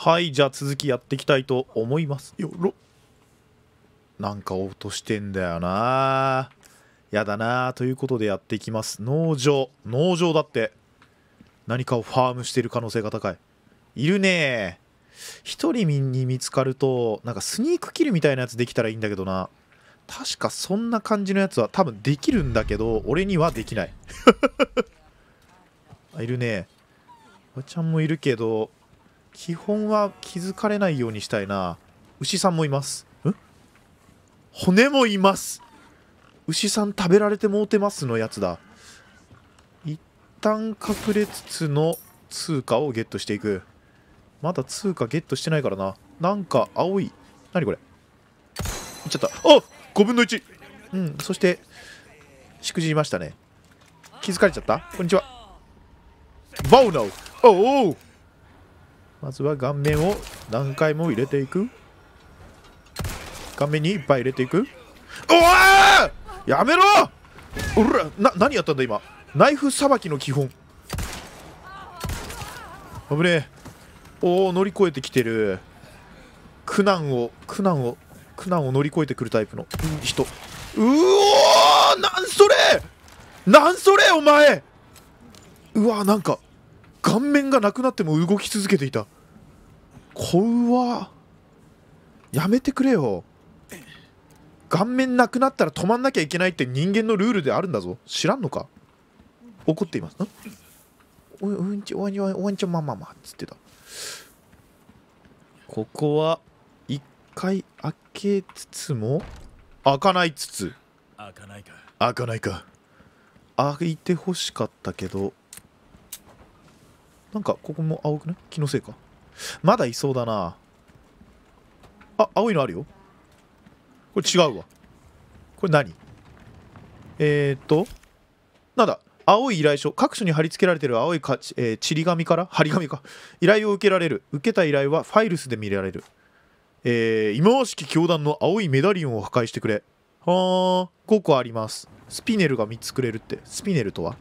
はいじゃあ続きやっていきたいと思いますよろなんか落としてんだよなやだなということでやっていきます農場農場だって何かをファームしてる可能性が高いいるね一人に見つかるとなんかスニークキルみたいなやつできたらいいんだけどな確かそんな感じのやつは多分できるんだけど俺にはできない いるねおばちゃんもいるけど基本は気づかれないようにしたいな。牛さんもいます。ん骨もいます牛さん食べられてもうてますのやつだ。一旦隠れつつの通貨をゲットしていく。まだ通貨ゲットしてないからな。なんか青い。何これいっちゃった。あ !5 分の 1! うん、そして、しくじりましたね。気づかれちゃったこんにちは。バウナウおおまずは顔面を何回も入れていく顔面にいっぱい入れていくおわやめろおらな何やったんだ今ナイフさばきの基本危ねえおお乗り越えてきてる苦難を苦難を苦難を乗り越えてくるタイプの人うおーなんそれなんそれお前うわなんか顔面がなくなっても動き続けていた怖やめてくれよ顔面なくなったら止まんなきゃいけないって人間のルールであるんだぞ知らんのか怒っていますんおうんちおんちおんちまままっつってたここは一回開けつつも開かないつつ開かないか開かないか開いてほしかったけどなんかここも青くない気のせいかまだいそうだなあ青いのあるよこれ違うわこれ何えー、っとなんだ青い依頼書各所に貼り付けられている青いか、えー、ちり紙から貼り紙か依頼を受けられる受けた依頼はファイルスで見られるえー、忌まわしき教団の青いメダリオンを破壊してくれはあ5個ありますスピネルが3つくれるってスピネルとは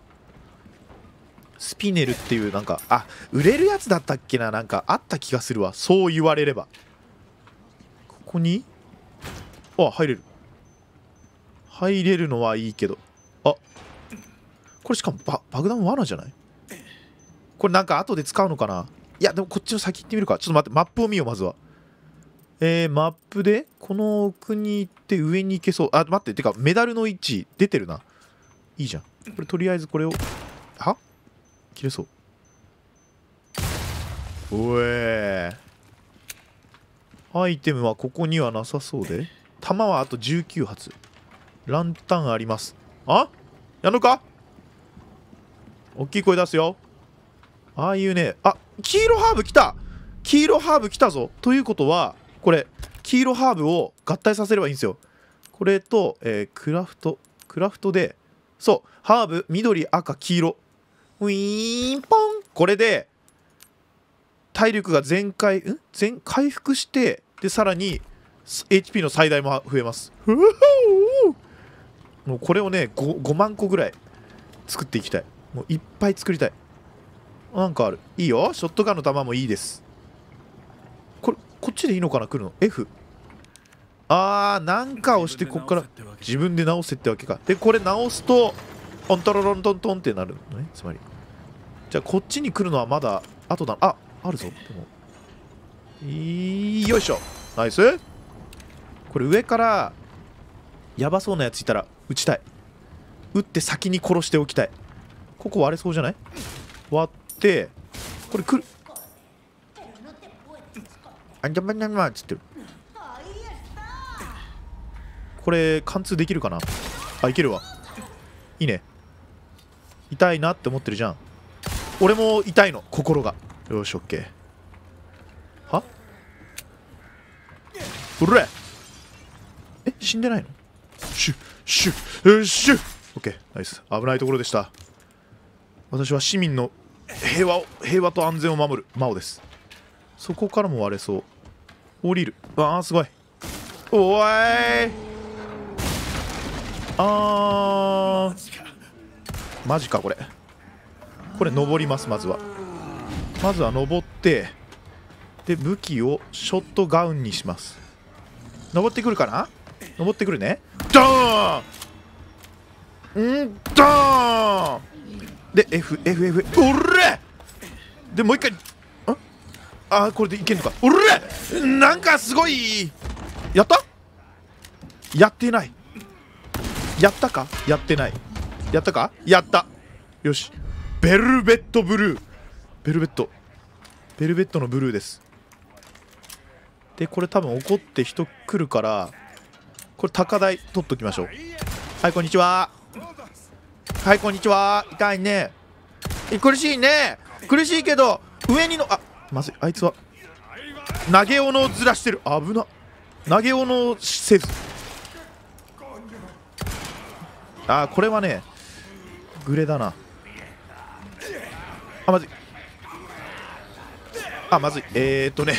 スピネルっていうなんかあ売れるやつだったっけななんかあった気がするわそう言われればここにあ入れる入れるのはいいけどあこれしかもば爆弾罠じゃないこれなんか後で使うのかないやでもこっちの先行ってみるかちょっと待ってマップを見ようまずはえー、マップでこの奥に行って上に行けそうあ待っててかメダルの位置出てるないいじゃんこれとりあえずこれをは切れそうおえアイテムはここにはなさそうで弾はあと19発ランタンありますあやんのか大きい声出すよああいうねあ黄色ハーブ来た黄色ハーブ来たぞということはこれ黄色ハーブを合体させればいいんですよこれと、えー、クラフトクラフトでそうハーブ緑赤黄色ウィーンポンこれで体力が全開ん全回復してでさらに HP の最大も増えますもうこれをね 5, 5万個ぐらい作っていきたいもういっぱい作りたいなんかあるいいよショットガンの弾もいいですこれこっちでいいのかな来るの F あーなんか押してこっから自分で直せってわけかでこれ直すとトントロロントントンってなるのねつまりじゃあこっちに来るのはまだ後だああるぞでもよいしょナイスこれ上からやばそうなやついたら撃ちたい撃って先に殺しておきたいここ割れそうじゃない割ってこれ来るあんじゃまんじゃまっつってるこれ貫通できるかなあいけるわいいね痛いなって思ってるじゃん俺も痛いの心がよし OK はうれえ死んでないのシュシュシュ OK ナイス危ないところでした私は市民の平和を平和と安全を守る真央ですそこからも割れそう降りるああすごいおいあーマジかこれこれ登りますまずはまずは登ってで武器をショットガウンにします登ってくるかな登ってくるねドーンんドーンで FFF おれでもう一回ああこれでいけんのかおれなんかすごいやったやってないやったかやってないやったかやったよしベルベットブルーベルベットベルベットのブルーですでこれ多分怒って人来るからこれ高台取っときましょうはいこんにちははいこんにちは痛いね苦しいね苦しいけど上にのあまずいあいつは投げ斧をずらしてる危な投げ斧をせずあこれはねグレだなあまずいあまずいえー、っとね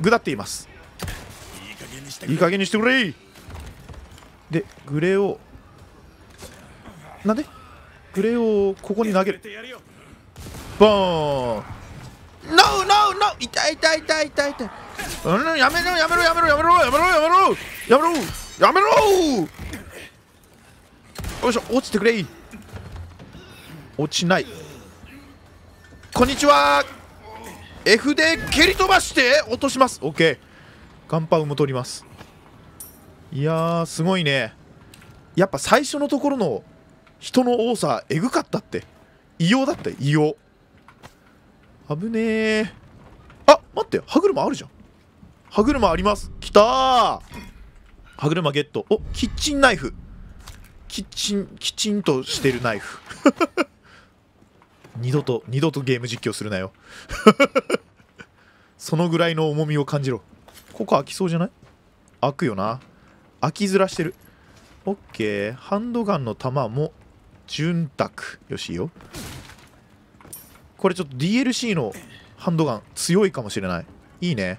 グだっていますいい加減にしてくれでグレをなんでグレをここに投げるボーン NO NO NO 痛い痛い痛い痛い痛いうんやめろやめろやめろやめろやめろやめろやめろやめろよいしょ落ちてくれい落ちないこんにちは F で蹴り飛ばして落とします OK ガンパウも取りますいやーすごいねやっぱ最初のところの人の多さえぐかったって異様だった異様危ねえあ待って歯車あるじゃん歯車ありますきたー歯車ゲットおキッチンナイフキッチンキチンとしてるナイフ二度と二度とゲーム実況するなよ そのぐらいの重みを感じろここ開きそうじゃない開くよな開きずらしてるオッケーハンドガンの弾も潤沢よしいいよこれちょっと DLC のハンドガン強いかもしれないいいね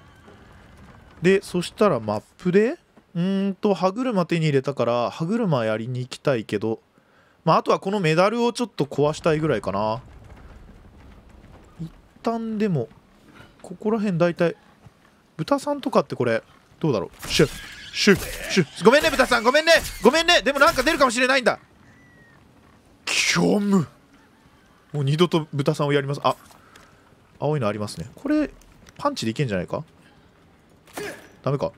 でそしたらマップでうんと歯車手に入れたから歯車やりに行きたいけどまああとはこのメダルをちょっと壊したいぐらいかなタンでもここら辺大体豚さんとかってこれどうだろうシュッシュッシュッごめんね豚さんごめんねごめんねでもなんか出るかもしれないんだ虚無もう二度と豚さんをやりますあ青いのありますねこれパンチでいけんじゃないかダメか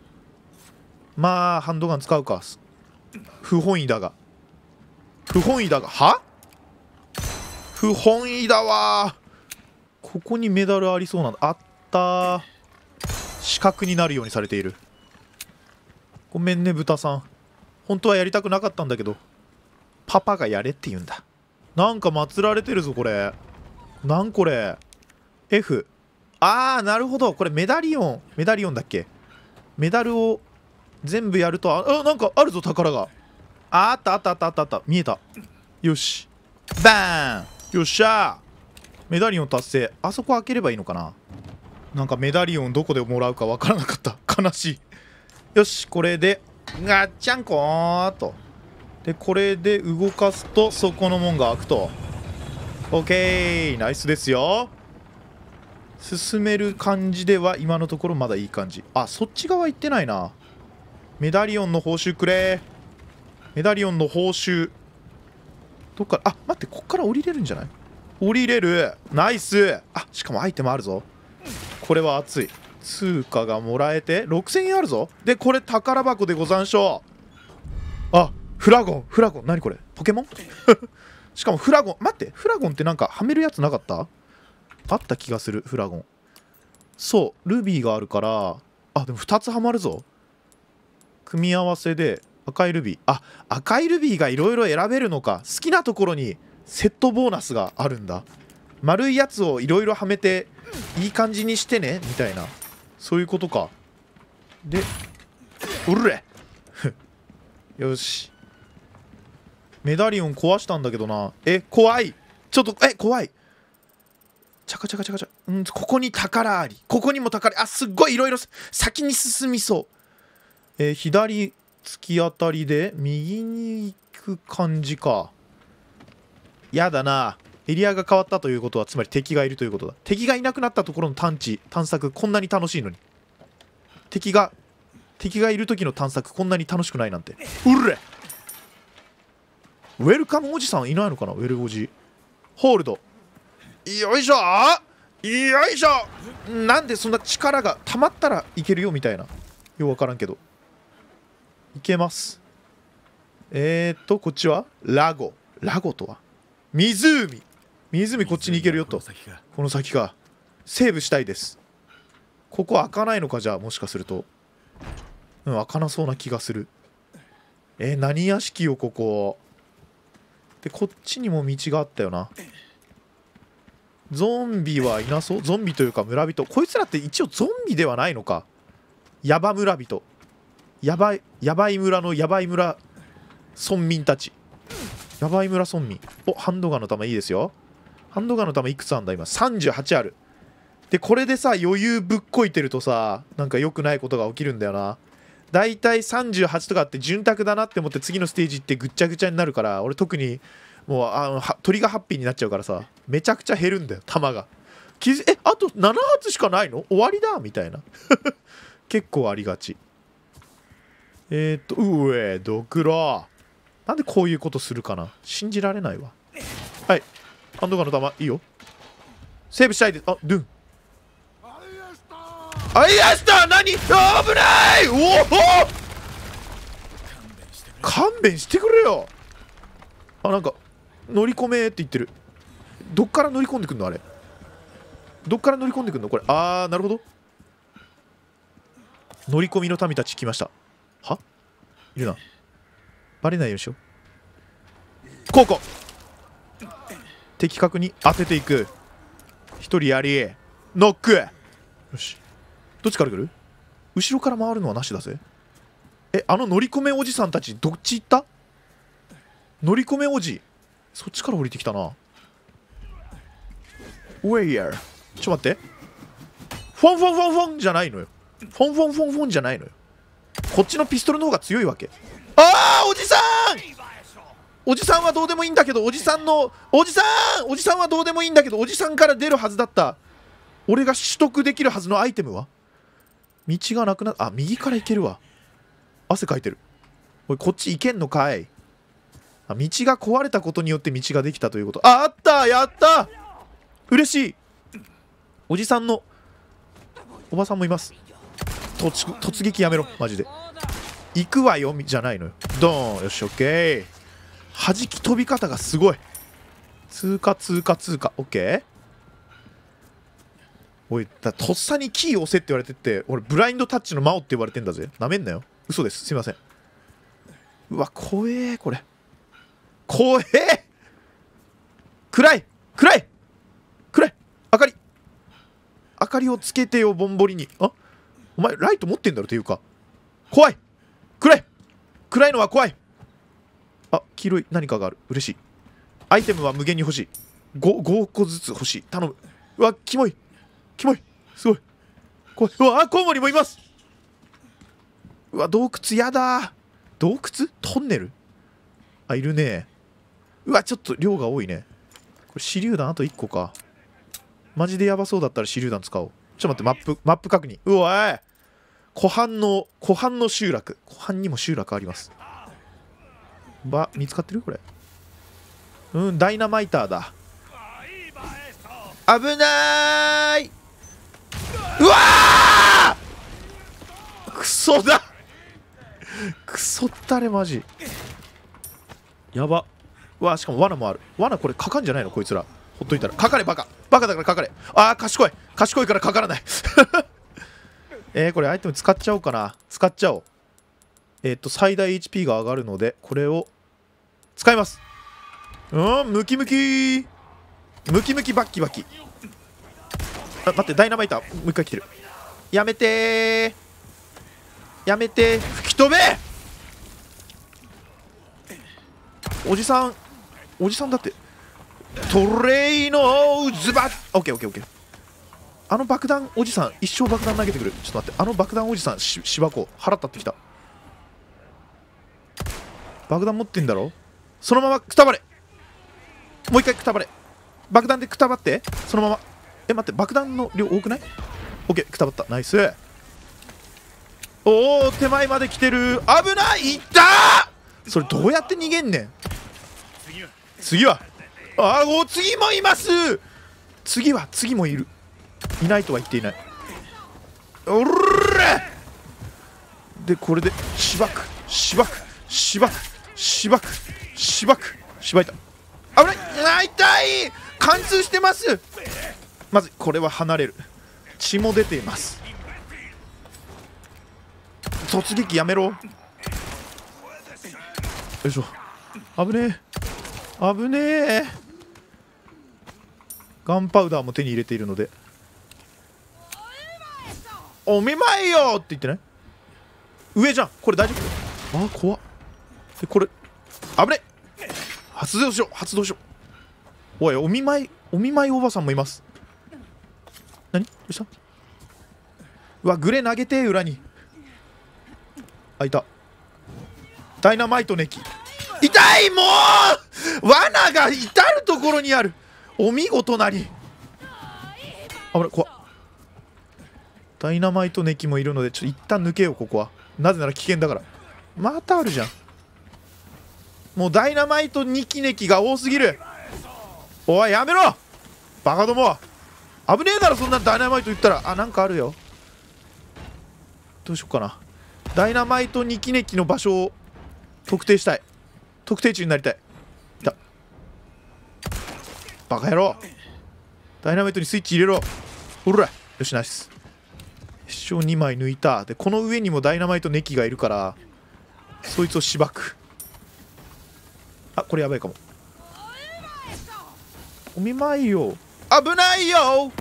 まあハンドガン使うか不本意だが不本意だがは不本意だわここにメダルありそうなの？あった四角になるようにされているごめんね豚さん本当はやりたくなかったんだけどパパがやれって言うんだなんか祀られてるぞこれなんこれ F ああなるほどこれメダリオンメダリオンだっけメダルを全部やるとああなんかあるぞ宝がああったあったあったあったあった見えたよしバーンよっしゃメダリオン達成あそこ開ければいいのかななんかメダリオンどこでもらうかわからなかった 悲しいよしこれでガッチャンコーとでこれで動かすとそこの門が開くと OK ナイスですよ進める感じでは今のところまだいい感じあそっち側行ってないなメダリオンの報酬くれメダリオンの報酬どっからあ待ってこっから降りれるんじゃない降りれるナイスあしかもアイテムあるぞこれは熱い通貨がもらえて6000円あるぞでこれ宝箱でござんしょうあフラゴンフラゴン何これポケモン しかもフラゴン待ってフラゴンってなんかはめるやつなかったあった気がするフラゴンそうルビーがあるからあでも2つはまるぞ組み合わせで赤いルビーあ赤いルビーがいろいろ選べるのか好きなところにセットボーナスがあるんだ丸いやつをいろいろはめていい感じにしてねみたいなそういうことかでおれよしメダリオン壊したんだけどなえ怖いちょっとえ怖いチャカチャカチャカチャうんここに宝ありここにも宝あすっごいいろいろ先に進みそうえー、左突き当たりで右に行く感じかやだなエリアが変わったということはつまり敵がいるということだ敵がいなくなったところの探知探索こんなに楽しいのに敵が敵がいる時の探索こんなに楽しくないなんてうれウェルカムおじさんいないのかなウェルおじホールドよいしょよいしょなんでそんな力が溜まったらいけるよみたいなようわからんけどいけますえー、っとこっちはラゴラゴとは湖湖こっちに行けるよとこの先かセーブしたいですここ開かないのかじゃあもしかするとうん開かなそうな気がするえー、何屋敷よここでこっちにも道があったよなゾンビはいなそうゾンビというか村人こいつらって一応ゾンビではないのかヤバ村人やばいヤバい村のやばい村村民たちヤバい村村民おハンドガンの弾いいですよハンドガンの弾いくつあんだ今38あるでこれでさ余裕ぶっこいてるとさなんか良くないことが起きるんだよなだいたい38とかって潤沢だなって思って次のステージってぐっちゃぐちゃになるから俺特にもうあの鳥がハッピーになっちゃうからさめちゃくちゃ減るんだよ弾がえあと7発しかないの終わりだみたいな結構ありがちえー、っとうえドクロなんでこういうことするかな信じられないわ。はい。ハンドガンの弾、いいよ。セーブしたいです。あ、ドゥン。あいやした何危ないおお勘弁してくれよあ、なんか、乗り込めって言ってる。どっから乗り込んでくんのあれ。どっから乗り込んでくんのこれ。あー、なるほど。乗り込みの民たち来ました。はいるな。バレないでしょここ的確に当てていく一人やりノックよしどっちから来る後ろから回るのはなしだぜえあの乗り込めおじさんたちどっち行った乗り込めおじそっちから降りてきたなウェイヤーちょっと待ってフォンフォンフォンフォンじゃないのよフォンフォンフォンフォンじゃないのよこっちのピストルの方が強いわけああおじさんおじさんはどうでもいいんだけどおじさんのおじさんおじさんはどうでもいいんだけどおじさんから出るはずだった俺が取得できるはずのアイテムは道がなくなあ右から行けるわ汗かいてるおいこっち行けんのかいあ道が壊れたことによって道ができたということああったやった嬉しいおじさんのおばさんもいます突撃やめろマジで行くわよじゃないのよドーンよしオッケー弾き飛び方がすごい通過通過通過オッケーおいだとっさにキー押せって言われてって俺ブラインドタッチの魔王って言われてんだぜなめんなよ嘘ですすいませんうわ怖えこれ怖え暗い暗い暗い明かり明かりをつけてよぼんぼりにあお前ライト持ってんだろというか怖い暗い暗いのは怖いあ黄色い何かがある嬉しいアイテムは無限に欲しい 5, 5個ずつ欲しい頼むうわキモいキモいすごい怖いうわコウモリもいますうわ洞窟やだ洞窟トンネルあいるねうわちょっと量が多いねこれ手榴弾あと1個かマジでやばそうだったら手榴弾使おうちょっと待ってマップマップ確認うわい湖畔の湖畔の集落湖畔にも集落ありますば見つかってるこれうんダイナマイターだ危なーいうわークソだクソったれマジやばわしかも罠もある罠これかかんじゃないのこいつらほっといたらかかれバカバカだからかかれああ賢い賢いからかからないえー、これアイテム使っちゃおうかな。使っちゃおう。えっ、と、最大 HP が上がるので、これを使います。うん、ムキムキムキムキバッキバキ。あ、待って、ダイナマイター、もう一回来てる。やめてやめて吹き飛べおじさん、おじさんだって。トレイのズバッオッケーオッケーオッケー。あの爆弾おじさん一生爆弾投げてくるちょっと待ってあの爆弾おじさんし芝子腹立ってきた爆弾持ってんだろそのままくたばれもう一回くたばれ爆弾でくたばってそのままえ待って爆弾の量多くない ?OK くたばったナイスおお手前まで来てる危ないいったそれどうやって逃げんねん次はあお次もいます次は次もいるいないとは言っていないおらでこれでしばくしばくしばくしばくしばくしばいた危ない痛い貫通してますまずこれは離れる血も出ています突撃やめろよいしょ危ねえ危ねえガンパウダーも手に入れているのでお見舞いよって言ってない上じゃんこれ大丈夫あ怖っで、これ危ね発動しよう発動しようおいお見舞いお見舞いおばさんもいます何どうしたうわグレ投げて裏にあいたダイナマイトネキ痛いもう罠が至るところにあるお見事なり危ない怖ダイナマイトネキもいるので、ちょっと一旦抜けよう、ここは。なぜなら危険だから。またあるじゃん。もうダイナマイトニキネキが多すぎる。おい、やめろバカども危ねえだろ、そんなダイナマイト言ったら。あ、なんかあるよ。どうしよっかな。ダイナマイトニキネキの場所を特定したい。特定値になりたい。いた。バカ野郎ダイナマイトにスイッチ入れろ。ほらよし、ナイス。主張2枚抜いたでこの上にもダイナマイトネキがいるからそいつをしばくあこれやばいかもお見舞いよ危ないよ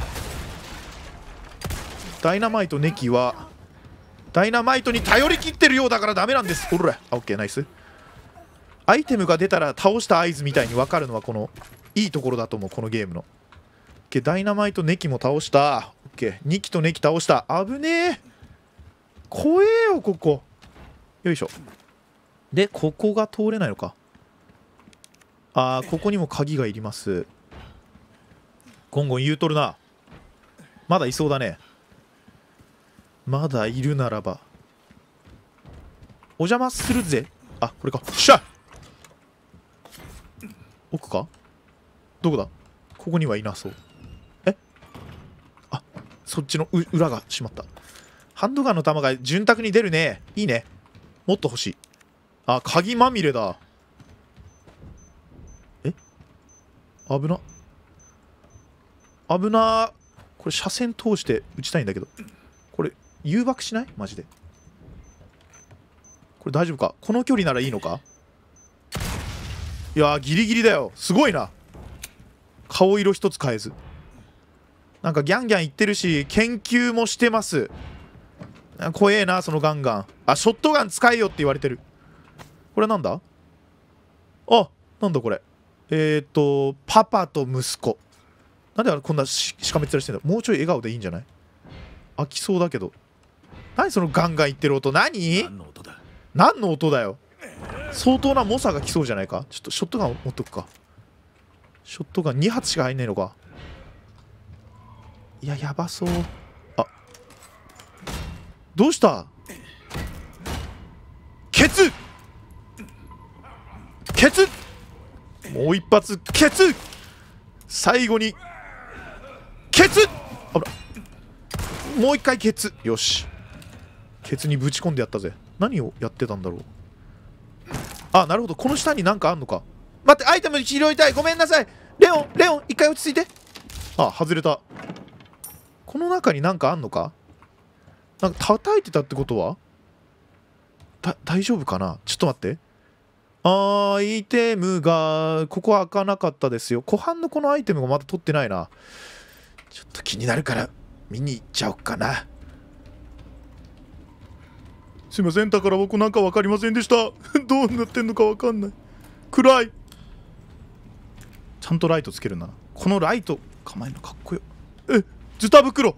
ダイナマイトネキはダイナマイトに頼りきってるようだからダメなんですおらあオッケーナイスアイテムが出たら倒した合図みたいに分かるのはこのいいところだと思うこのゲームのケーダイナマイトネキも倒したオッケー2機とネキ倒した危ねえ怖えよここよいしょでここが通れないのかあーここにも鍵がいりますゴンゴン言うとるなまだいそうだねまだいるならばお邪魔するぜあこれかよっしゃ奥かどこだここにはいなそうそっちの裏がしまったハンドガンの弾が潤沢に出るねいいねもっと欲しいあ鍵まみれだえ危な危なこれ車線通して撃ちたいんだけどこれ誘爆しないマジでこれ大丈夫かこの距離ならいいのかいやギリギリだよすごいな顔色一つ変えずなんかギャンギャン言ってるし、研究もしてます。怖えな、そのガンガン。あ、ショットガン使えよって言われてる。これなんだあ、なんだこれ。えっ、ー、と、パパと息子。なんであれこんなしかめっらしてんだもうちょい笑顔でいいんじゃない飽きそうだけど。何そのガンガン言ってる音何何の音だ何の音だよ相当な猛者が来そうじゃないかちょっとショットガン持っとくかショットガン2発しか入んないのかいややばそうあどうしたケツケツもう一発ケツ最後にケツあらもう一回ケツよしケツにぶち込んでやったぜ何をやってたんだろうあなるほどこの下になんかあんのか待ってアイテム拾いたいごめんなさいレオンレオン一回落ち着いてあ外れたこの中になんかあんのかなんか叩いてたってことは大丈夫かなちょっと待って。あアイテムが、ここ開かなかったですよ。湖畔のこのアイテムがまだ取ってないな。ちょっと気になるから、見に行っちゃおっかな。すいません、宝箱なんか分かりませんでした。どうなってんのか分かんない。暗い。ちゃんとライトつけるな。このライト、構えるのかっこよ。えっ。ズタ袋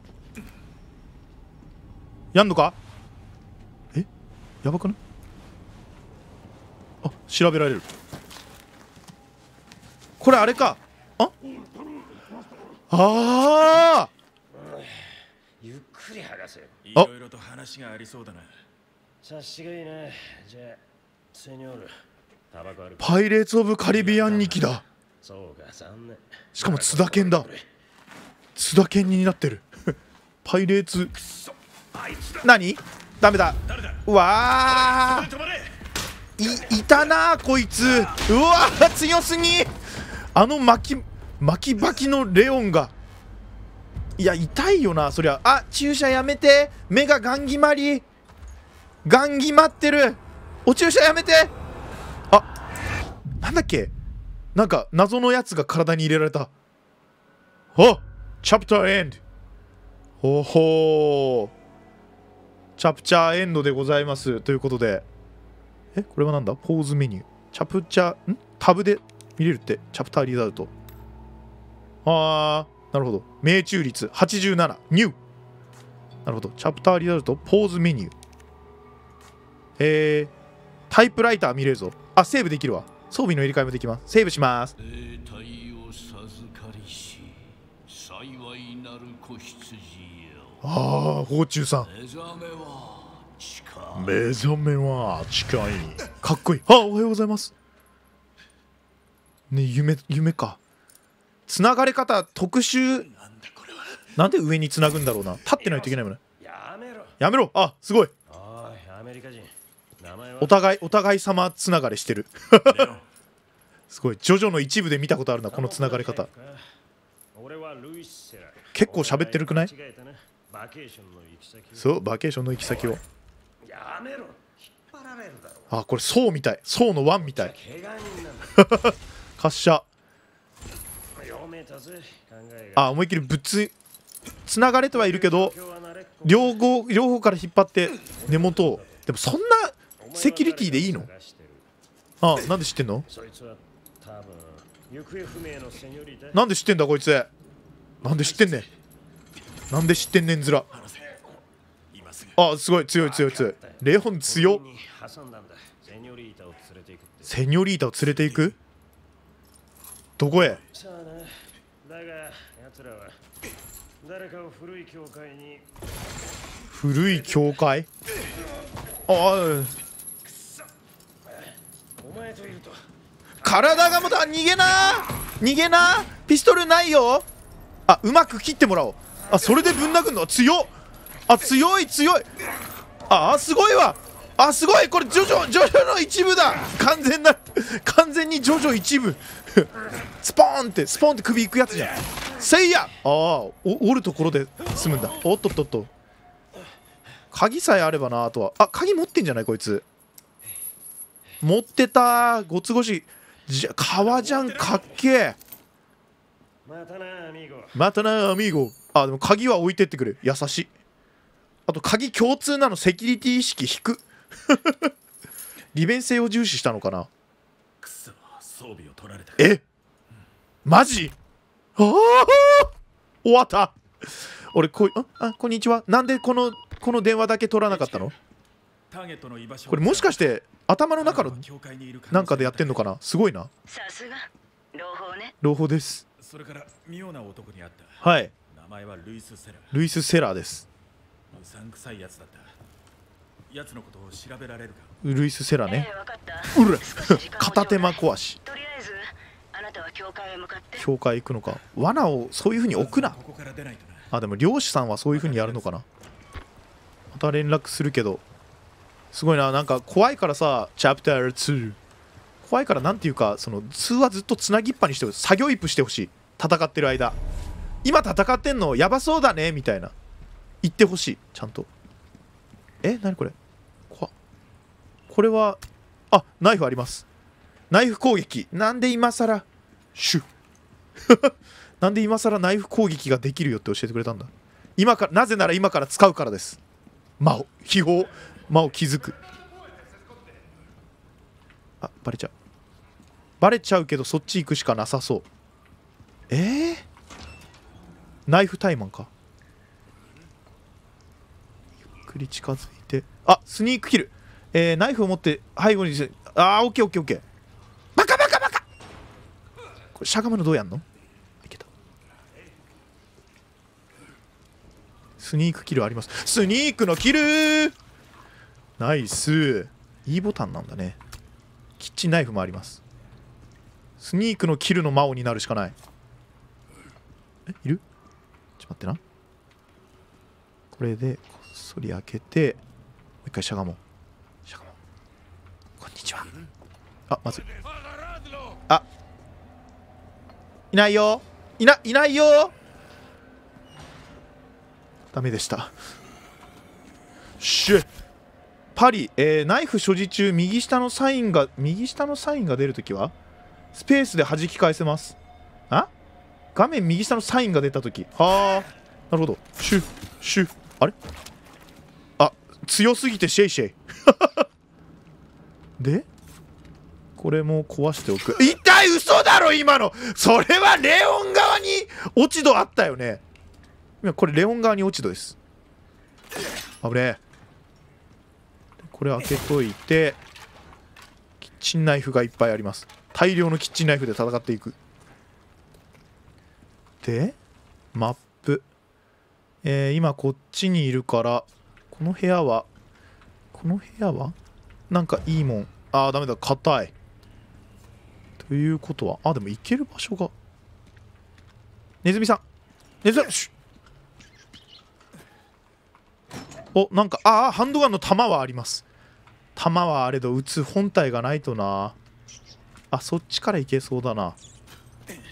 やんのかえやばくないあ調べられるこれあれかああゆっくり話せいろいろと話がありそうだな察しがいいねじゃあセニョールタバコあるパイレーツ・オブ・カリビアン2期だそうか残念しかも津田健だ津田健になってる パイレーツ何ダメだうわいいたなこいつうわ強すぎあの巻き巻きばきのレオンがいや痛いよなそりゃあ注射やめて目がガン決まりガン決まってるお注射やめてあなんだっけなんか謎のやつが体に入れられたあっチャプターエンドおほーチャプチャーエンドでございます。ということで。えこれはなんだポーズメニュー。チャプチャー、んタブで見れるって。チャプターリザルト。あー、なるほど。命中率87。ニューなるほど。チャプターリザルト、ポーズメニュー。えー、タイプライター見れるぞ。あ、セーブできるわ。装備の入れ替えもできます。セーブします。ああ宝中さん目覚めは近いかっこいいあおはようございますね夢夢かつながれ方特集なんで上につなぐんだろうな立ってないといけないもんねやめろやめろあすごいお互いお互い様つながれしてる すごいジョジョの一部で見たことあるなこのつながれ方俺はルイセラ結構喋ってるくないそうバケーションの行き先をやめろ引っ張られるだろあこれそうみたいそうのワンみたい 滑車あ思いっきりぶつつながれてはいるけど両方両方から引っ張って根元をでもそんなセキュリティでいいのあなんで知ってんのなんで知ってんだこいつなんで知ってんねんなんで知ってんねんずらあすごい強い強い強いレオン強セニョリータを連れていくどこへ古い教会ああ体がまた逃げな逃げなピストルないよあうまく切ってもらおうあそれでぶん殴るの強っあ強い強いあすごいわあすごいこれジョジョジョジョの一部だ完全な完全にジョジョ一部 スポーンってスポーンって首いくやつじゃんせいやああ折るところで済むんだおっとっとっと鍵さえあればなあとはあ鍵持ってんじゃないこいつ持ってたごつごしじゃ革ジャンかっけえまたなアミーゴまたなアミーゴあでも鍵は置いてってくれ優しいあと鍵共通なのセキュリティ意識低 利便性を重視したのかなくそ装備を取られたえマジああ終わった俺こいあこんにちはなんでこのこの電話だけ取らなかったのこれもしかして頭の中のなんかでやってんのかなすごいなさすが朗報ね朗報ですそれから妙な男に会ったはい名前はルイス・セラー。ルイス・セラーですうさんくさいやつだったやつのことを調べられるかルイス・セラね、えー、うる片手間壊しとりあえずあなたは教会へ向かって教会行くのか罠をそういうふうに置くなここから出ないとなあでも漁師さんはそういうふうにやるのかなまた連絡するけどすごいななんか怖いからさチャプター2怖いからなんていうかその通話ずっとつなぎっぱにして作業イップしてほしい戦ってる間今戦ってんのやばそうだねみたいな言ってほしいちゃんとえ何これわこれはあナイフありますナイフ攻撃なんで今さらシュ なんで今さらナイフ攻撃ができるよって教えてくれたんだ今からなぜなら今から使うからです魔を秘宝魔を築くあバレちゃうバレちゃうけどそっち行くしかなさそうえー、ナイフタイマンかゆっくり近づいてあスニークキルえー、ナイフを持って背後にあーオッケーオッケーオッケーバカバカバカこれしゃがむのどうやんのいけたスニークキルありますスニークのキルナイスいいボタンなんだねキッチンナイフもありますスニークのキルの魔王になるしかないえいるちょっと待ってな。これで、こっそり開けて、もう一回しゃがもう。しゃがもう。こんにちは。あ、まずあいないよいな、いないよダメでした。シュパリ、えー、ナイフ所持中、右下のサインが、右下のサインが出るときは、スペースで弾き返せます。あ画面右下のサインが出た時はあなるほどシュシュあれあ強すぎてシェイシェイ でこれも壊しておく一体嘘だろ今のそれはレオン側に落ち度あったよね今これレオン側に落ち度です危ねえこれ開けといてキッチンナイフがいっぱいあります大量のキッチンナイフで戦っていくで、マップ。えー、今こっちにいるから、この部屋は、この部屋はなんかいいもん。ああ、ダメだ。硬い。ということは、あ、でも行ける場所が。ネズミさん。ネズミお、なんか、ああ、ハンドガンの弾はあります。弾はあれど、撃つ本体がないとな。あ、そっちから行けそうだな。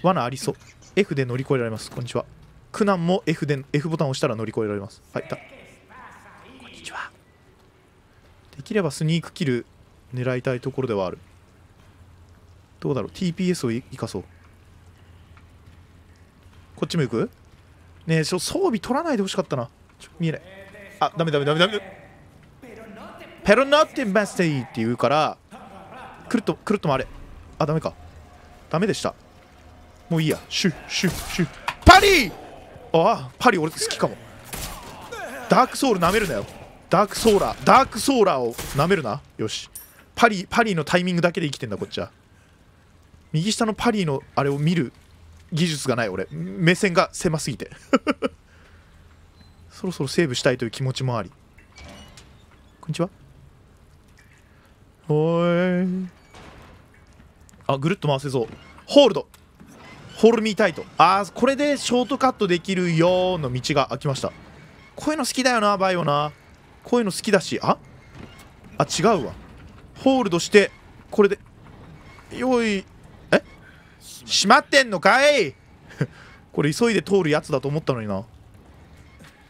罠ありそう。F で乗り越えられますこんにちは苦難も F で F ボタンを押したら乗り越えられますはいこんにちはできればスニークキル狙いたいところではあるどうだろう TPS を生かそうこっちも行くねえ装備取らないでほしかったなちょ見えないあダメダメダメダメペロナティバステイって言うからくるっとくるっと回れあダメかダメでしたもういいやシュシュシュパリああパリ俺好きかもダークソウル舐めるなよダークソーラーダークソーラーを舐めるなよしパリパリのタイミングだけで生きてんだこっちは右下のパリのあれを見る技術がない俺目線が狭すぎて そろそろセーブしたいという気持ちもありこんにちはおいあぐるっと回せそうホールドホール見たいとああこれでショートカットできるよの道が開きましたこういうの好きだよなバイオなこういうの好きだしああ違うわホールドしてこれでよいえ閉まってんのかい これ急いで通るやつだと思ったのにな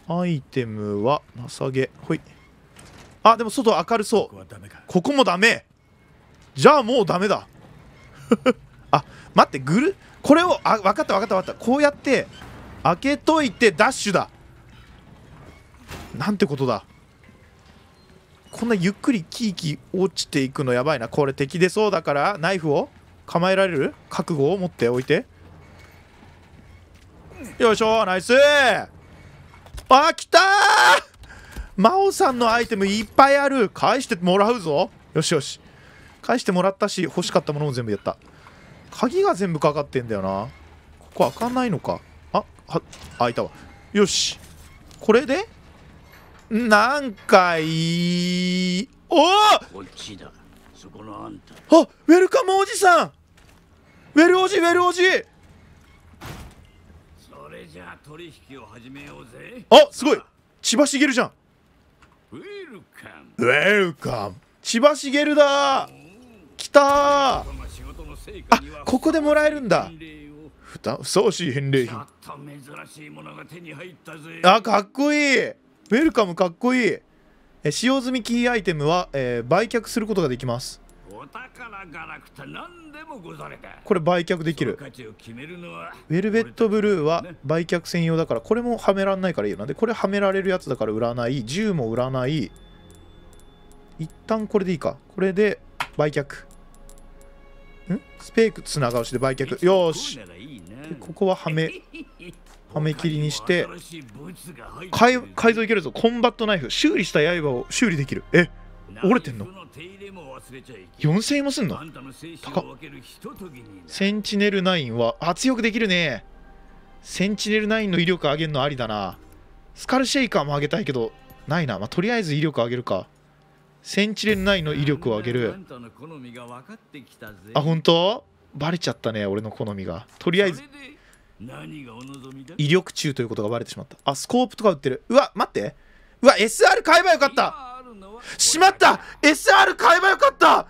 アイテムは情げほいあでも外明るそうここもダメじゃあもうダメだあ待ってぐるこれをあ分かった分かった分かったこうやって開けといてダッシュだなんてことだこんなゆっくりキーキー落ちていくのやばいなこれ敵出そうだからナイフを構えられる覚悟を持っておいてよいしょナイスあ来た真央さんのアイテムいっぱいある返してもらうぞよしよし返してもらったし欲しかったものも全部やった鍵が全部かかってんだよなここ開かないのかあは開いたわよしこれでなんかいいおおあウェルカムおじさんウェルおじウェルおじそれじゃあ取引を始めようぜあすごい千葉茂じゃんウェルカムウェルカム千葉茂だ来たあここでもらえるんだふたふさわしい返礼品あかっこいいウェルカムかっこいいえ使用済みキーアイテムは、えー、売却することができますこれ売却できるウェルベットブルーは売却専用だからこれもはめらんないからいいよなでこれはめられるやつだから売らない銃も売らない一旦これでいいかこれで売却んスペーク砂顔しで売却よしここははめはめ切りにして改改造いけるぞコンバットナイフ修理した刃を修理できるえ折れてんの4000円もすんの高センチネル9は圧力できるねセンチネル9の威力上げるのありだなスカルシェイカーも上げたいけどないなまあ、とりあえず威力上げるかセンチネル9の威力を上げるあ本当バレちゃったね俺の好みがとりあえず威力中ということがバレてしまったあスコープとか売ってるうわ待ってうわ SR 買えばよかったしまった !SR 買えばよかった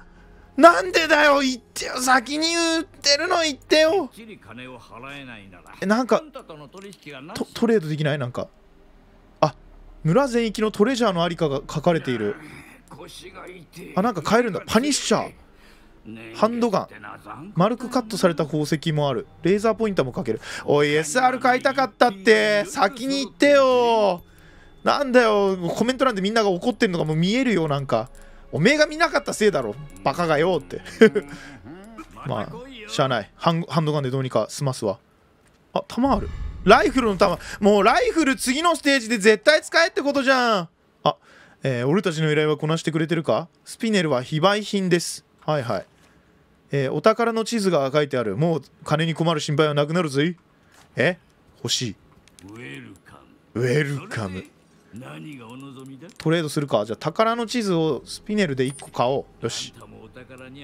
なんでだよ言ってよ先に売ってるの言ってよえなんかトトレードできないなんかあ村全域のトレジャーのありかが書かれているあなんか買えるんだパニッシャーハンドガン丸くカットされた宝石もあるレーザーポインターもかけるおい SR 買いたかったって先に言ってよなんだよコメント欄でみんなが怒ってるのがもう見えるよなんかおめえが見なかったせいだろバカがよって まあしゃあないハンドガンでどうにか済ますわあ弾あるライフルの弾もうライフル次のステージで絶対使えってことじゃんえー、俺たちの依頼はこなしてくれてるかスピネルは非売品です。はいはい。えー、お宝の地図が書いてある。もう金に困る心配はなくなるぜ。え欲しい。ウェルカム。ウェルカム。何がお望みだトレードするか。じゃあ宝の地図をスピネルで1個買おう。よし。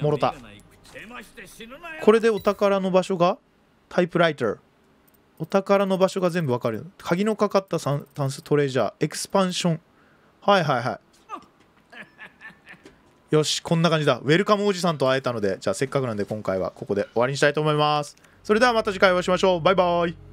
もろた。これでお宝の場所がタイプライター。お宝の場所が全部わかる。鍵のかかったタンストレジャー。エクスパンション。はいはいはいよしこんな感じだウェルカムおじさんと会えたのでじゃあせっかくなんで今回はここで終わりにしたいと思いますそれではまた次回お会いしましょうバイバイ